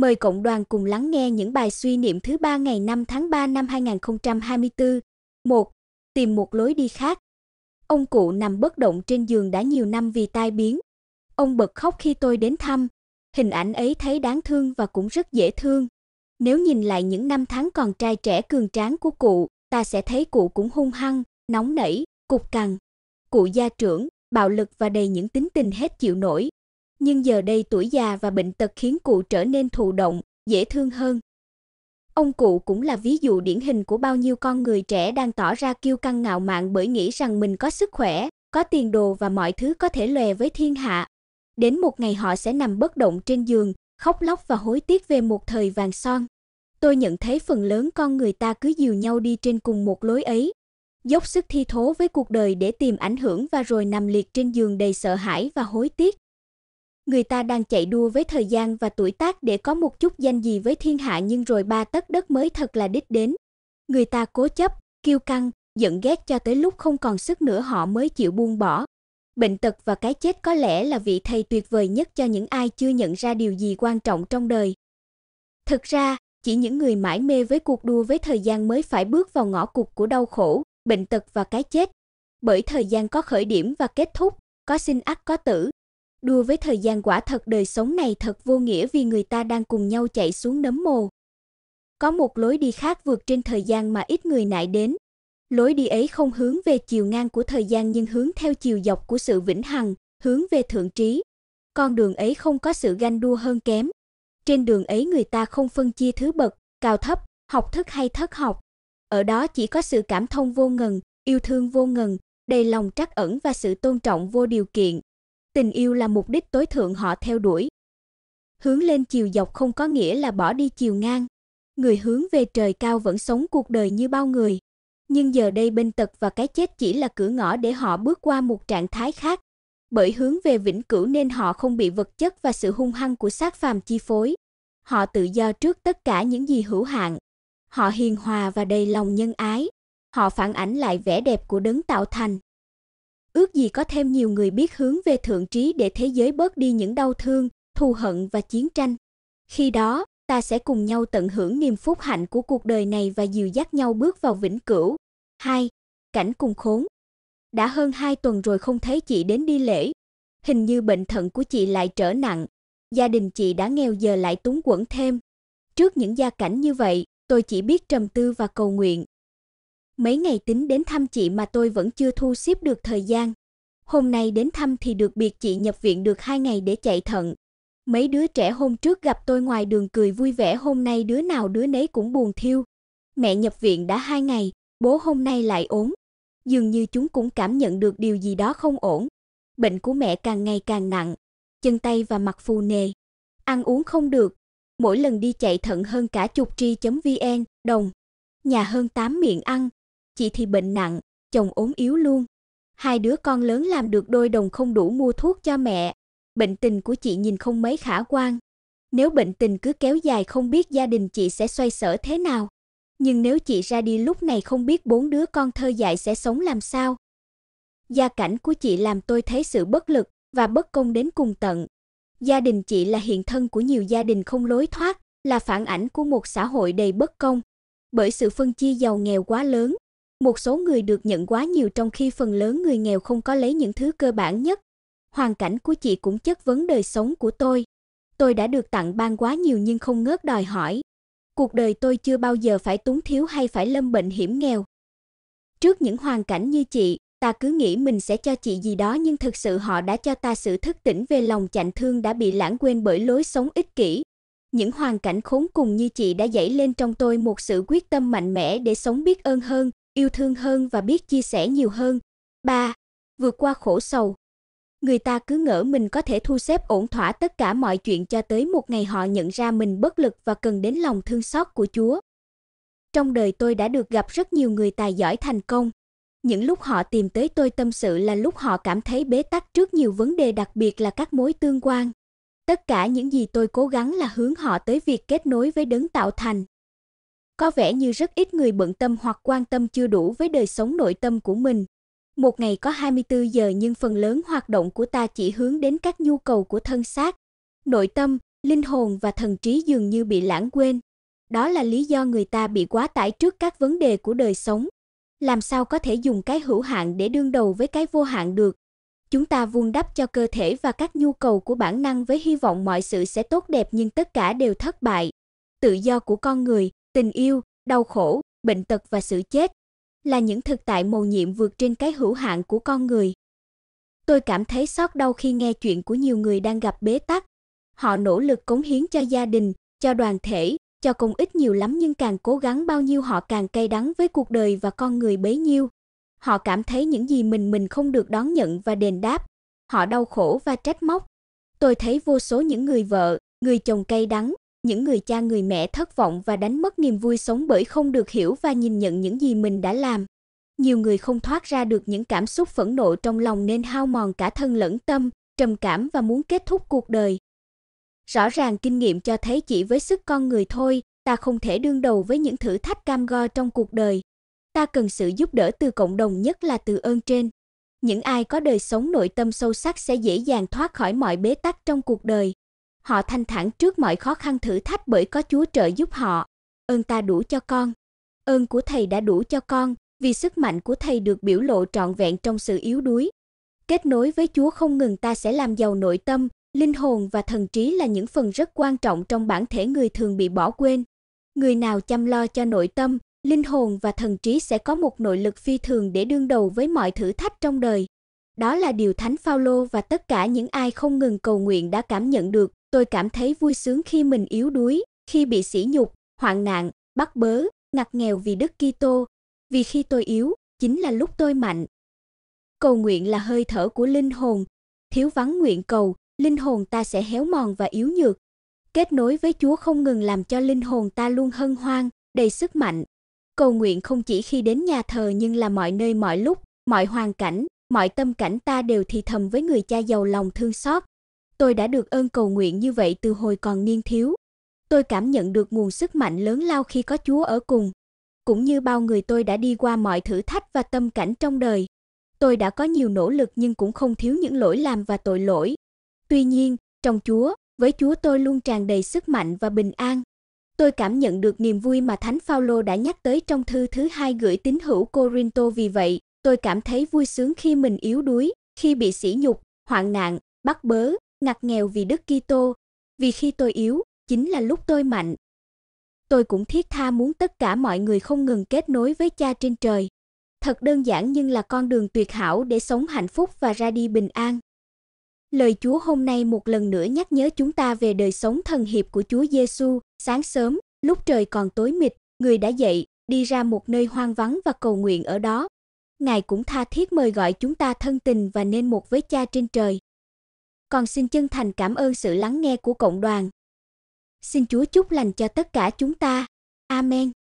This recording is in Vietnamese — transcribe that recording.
Mời cộng đoàn cùng lắng nghe những bài suy niệm thứ ba ngày 5 tháng 3 năm 2024. 1. Tìm một lối đi khác. Ông cụ nằm bất động trên giường đã nhiều năm vì tai biến. Ông bật khóc khi tôi đến thăm. Hình ảnh ấy thấy đáng thương và cũng rất dễ thương. Nếu nhìn lại những năm tháng còn trai trẻ cường tráng của cụ, ta sẽ thấy cụ cũng hung hăng, nóng nảy, cục cằn. Cụ gia trưởng, bạo lực và đầy những tính tình hết chịu nổi, nhưng giờ đây tuổi già và bệnh tật khiến cụ trở nên thụ động, dễ thương hơn. Ông cụ cũng là ví dụ điển hình của bao nhiêu con người trẻ đang tỏ ra kiêu căng ngạo mạn bởi nghĩ rằng mình có sức khỏe, có tiền đồ và mọi thứ có thể lòe với thiên hạ. Đến một ngày họ sẽ nằm bất động trên giường, khóc lóc và hối tiếc về một thời vàng son. Tôi nhận thấy phần lớn con người ta cứ dìu nhau đi trên cùng một lối ấy, dốc sức thi thố với cuộc đời để tìm ảnh hưởng và rồi nằm liệt trên giường đầy sợ hãi và hối tiếc người ta đang chạy đua với thời gian và tuổi tác để có một chút danh gì với thiên hạ nhưng rồi ba tấc đất mới thật là đích đến. Người ta cố chấp, kiêu căng, giận ghét cho tới lúc không còn sức nữa họ mới chịu buông bỏ. Bệnh tật và cái chết có lẽ là vị thầy tuyệt vời nhất cho những ai chưa nhận ra điều gì quan trọng trong đời. Thực ra, chỉ những người mãi mê với cuộc đua với thời gian mới phải bước vào ngõ cụt của đau khổ, bệnh tật và cái chết. Bởi thời gian có khởi điểm và kết thúc, có sinh ắt có tử, Đua với thời gian quả thật đời sống này thật vô nghĩa vì người ta đang cùng nhau chạy xuống nấm mồ. Có một lối đi khác vượt trên thời gian mà ít người nại đến. Lối đi ấy không hướng về chiều ngang của thời gian nhưng hướng theo chiều dọc của sự vĩnh hằng, hướng về thượng trí. Con đường ấy không có sự ganh đua hơn kém. Trên đường ấy người ta không phân chia thứ bậc, cao thấp, học thức hay thất học. Ở đó chỉ có sự cảm thông vô ngần, yêu thương vô ngần, đầy lòng trắc ẩn và sự tôn trọng vô điều kiện tình yêu là mục đích tối thượng họ theo đuổi. Hướng lên chiều dọc không có nghĩa là bỏ đi chiều ngang. Người hướng về trời cao vẫn sống cuộc đời như bao người, nhưng giờ đây bên tật và cái chết chỉ là cửa ngõ để họ bước qua một trạng thái khác. Bởi hướng về vĩnh cửu nên họ không bị vật chất và sự hung hăng của xác phàm chi phối. Họ tự do trước tất cả những gì hữu hạn. Họ hiền hòa và đầy lòng nhân ái. Họ phản ảnh lại vẻ đẹp của đấng tạo thành ước gì có thêm nhiều người biết hướng về thượng trí để thế giới bớt đi những đau thương, thù hận và chiến tranh. Khi đó, ta sẽ cùng nhau tận hưởng niềm phúc hạnh của cuộc đời này và dìu dắt nhau bước vào vĩnh cửu. 2. Cảnh cùng khốn. Đã hơn 2 tuần rồi không thấy chị đến đi lễ. Hình như bệnh thận của chị lại trở nặng. Gia đình chị đã nghèo giờ lại túng quẫn thêm. Trước những gia cảnh như vậy, tôi chỉ biết trầm tư và cầu nguyện. Mấy ngày tính đến thăm chị mà tôi vẫn chưa thu xếp được thời gian. Hôm nay đến thăm thì được biệt chị nhập viện được 2 ngày để chạy thận. Mấy đứa trẻ hôm trước gặp tôi ngoài đường cười vui vẻ, hôm nay đứa nào đứa nấy cũng buồn thiêu. Mẹ nhập viện đã 2 ngày, bố hôm nay lại ốm. Dường như chúng cũng cảm nhận được điều gì đó không ổn. Bệnh của mẹ càng ngày càng nặng, chân tay và mặt phù nề. Ăn uống không được, mỗi lần đi chạy thận hơn cả chục tri.vn, đồng. Nhà hơn 8 miệng ăn, chị thì bệnh nặng, chồng ốm yếu luôn. Hai đứa con lớn làm được đôi đồng không đủ mua thuốc cho mẹ. Bệnh tình của chị nhìn không mấy khả quan. Nếu bệnh tình cứ kéo dài không biết gia đình chị sẽ xoay sở thế nào. Nhưng nếu chị ra đi lúc này không biết bốn đứa con thơ dại sẽ sống làm sao. Gia cảnh của chị làm tôi thấy sự bất lực và bất công đến cùng tận. Gia đình chị là hiện thân của nhiều gia đình không lối thoát, là phản ảnh của một xã hội đầy bất công. Bởi sự phân chia giàu nghèo quá lớn, một số người được nhận quá nhiều trong khi phần lớn người nghèo không có lấy những thứ cơ bản nhất. Hoàn cảnh của chị cũng chất vấn đời sống của tôi. Tôi đã được tặng ban quá nhiều nhưng không ngớt đòi hỏi. Cuộc đời tôi chưa bao giờ phải túng thiếu hay phải lâm bệnh hiểm nghèo. Trước những hoàn cảnh như chị, ta cứ nghĩ mình sẽ cho chị gì đó nhưng thực sự họ đã cho ta sự thức tỉnh về lòng chạnh thương đã bị lãng quên bởi lối sống ích kỷ. Những hoàn cảnh khốn cùng như chị đã dậy lên trong tôi một sự quyết tâm mạnh mẽ để sống biết ơn hơn, yêu thương hơn và biết chia sẻ nhiều hơn. 3. Vượt qua khổ sầu. Người ta cứ ngỡ mình có thể thu xếp ổn thỏa tất cả mọi chuyện cho tới một ngày họ nhận ra mình bất lực và cần đến lòng thương xót của Chúa. Trong đời tôi đã được gặp rất nhiều người tài giỏi thành công. Những lúc họ tìm tới tôi tâm sự là lúc họ cảm thấy bế tắc trước nhiều vấn đề đặc biệt là các mối tương quan. Tất cả những gì tôi cố gắng là hướng họ tới việc kết nối với đấng tạo thành có vẻ như rất ít người bận tâm hoặc quan tâm chưa đủ với đời sống nội tâm của mình. Một ngày có 24 giờ nhưng phần lớn hoạt động của ta chỉ hướng đến các nhu cầu của thân xác, nội tâm, linh hồn và thần trí dường như bị lãng quên. Đó là lý do người ta bị quá tải trước các vấn đề của đời sống. Làm sao có thể dùng cái hữu hạn để đương đầu với cái vô hạn được? Chúng ta vun đắp cho cơ thể và các nhu cầu của bản năng với hy vọng mọi sự sẽ tốt đẹp nhưng tất cả đều thất bại. Tự do của con người, tình yêu, đau khổ, bệnh tật và sự chết là những thực tại mầu nhiệm vượt trên cái hữu hạn của con người. Tôi cảm thấy xót đau khi nghe chuyện của nhiều người đang gặp bế tắc. Họ nỗ lực cống hiến cho gia đình, cho đoàn thể, cho công ích nhiều lắm nhưng càng cố gắng bao nhiêu họ càng cay đắng với cuộc đời và con người bấy nhiêu. Họ cảm thấy những gì mình mình không được đón nhận và đền đáp. Họ đau khổ và trách móc. Tôi thấy vô số những người vợ, người chồng cay đắng, những người cha người mẹ thất vọng và đánh mất niềm vui sống bởi không được hiểu và nhìn nhận những gì mình đã làm. Nhiều người không thoát ra được những cảm xúc phẫn nộ trong lòng nên hao mòn cả thân lẫn tâm, trầm cảm và muốn kết thúc cuộc đời. Rõ ràng kinh nghiệm cho thấy chỉ với sức con người thôi, ta không thể đương đầu với những thử thách cam go trong cuộc đời. Ta cần sự giúp đỡ từ cộng đồng nhất là từ ơn trên. Những ai có đời sống nội tâm sâu sắc sẽ dễ dàng thoát khỏi mọi bế tắc trong cuộc đời. Họ thanh thản trước mọi khó khăn thử thách bởi có Chúa trợ giúp họ. Ơn ta đủ cho con. Ơn của thầy đã đủ cho con, vì sức mạnh của thầy được biểu lộ trọn vẹn trong sự yếu đuối. Kết nối với Chúa không ngừng ta sẽ làm giàu nội tâm, linh hồn và thần trí là những phần rất quan trọng trong bản thể người thường bị bỏ quên. Người nào chăm lo cho nội tâm, linh hồn và thần trí sẽ có một nội lực phi thường để đương đầu với mọi thử thách trong đời. Đó là điều Thánh Phaolô và tất cả những ai không ngừng cầu nguyện đã cảm nhận được, Tôi cảm thấy vui sướng khi mình yếu đuối, khi bị sỉ nhục, hoạn nạn, bắt bớ, ngặt nghèo vì Đức Kitô, vì khi tôi yếu, chính là lúc tôi mạnh. Cầu nguyện là hơi thở của linh hồn, thiếu vắng nguyện cầu, linh hồn ta sẽ héo mòn và yếu nhược. Kết nối với Chúa không ngừng làm cho linh hồn ta luôn hân hoan, đầy sức mạnh. Cầu nguyện không chỉ khi đến nhà thờ nhưng là mọi nơi mọi lúc, mọi hoàn cảnh, mọi tâm cảnh ta đều thì thầm với người cha giàu lòng thương xót, Tôi đã được ơn cầu nguyện như vậy từ hồi còn niên thiếu. Tôi cảm nhận được nguồn sức mạnh lớn lao khi có Chúa ở cùng. Cũng như bao người tôi đã đi qua mọi thử thách và tâm cảnh trong đời. Tôi đã có nhiều nỗ lực nhưng cũng không thiếu những lỗi làm và tội lỗi. Tuy nhiên, trong Chúa, với Chúa tôi luôn tràn đầy sức mạnh và bình an. Tôi cảm nhận được niềm vui mà Thánh Phaolô đã nhắc tới trong thư thứ hai gửi tín hữu Corinto vì vậy, tôi cảm thấy vui sướng khi mình yếu đuối, khi bị sỉ nhục, hoạn nạn, bắt bớ, ngặt nghèo vì Đức Kitô, vì khi tôi yếu, chính là lúc tôi mạnh. Tôi cũng thiết tha muốn tất cả mọi người không ngừng kết nối với Cha trên trời. Thật đơn giản nhưng là con đường tuyệt hảo để sống hạnh phúc và ra đi bình an. Lời Chúa hôm nay một lần nữa nhắc nhớ chúng ta về đời sống thần hiệp của Chúa Giêsu, sáng sớm, lúc trời còn tối mịt, người đã dậy, đi ra một nơi hoang vắng và cầu nguyện ở đó. Ngài cũng tha thiết mời gọi chúng ta thân tình và nên một với Cha trên trời còn xin chân thành cảm ơn sự lắng nghe của cộng đoàn. Xin Chúa chúc lành cho tất cả chúng ta. Amen.